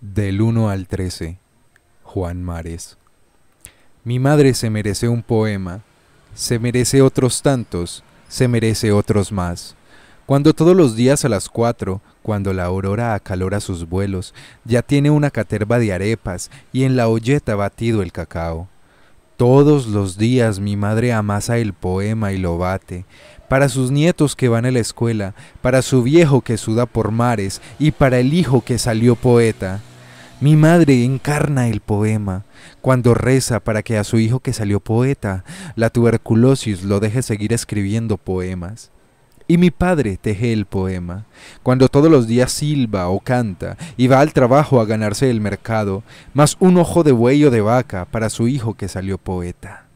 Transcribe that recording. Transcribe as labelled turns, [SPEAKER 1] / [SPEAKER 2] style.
[SPEAKER 1] Del 1 al 13, Juan Mares. Mi madre se merece un poema, se merece otros tantos, se merece otros más. Cuando todos los días a las 4, cuando la aurora acalora sus vuelos, ya tiene una caterva de arepas y en la olleta batido el cacao. Todos los días mi madre amasa el poema y lo bate, para sus nietos que van a la escuela, para su viejo que suda por mares y para el hijo que salió poeta. Mi madre encarna el poema cuando reza para que a su hijo que salió poeta, la tuberculosis lo deje seguir escribiendo poemas. Y mi padre teje el poema, cuando todos los días silba o canta y va al trabajo a ganarse el mercado, más un ojo de buey o de vaca para su hijo que salió poeta.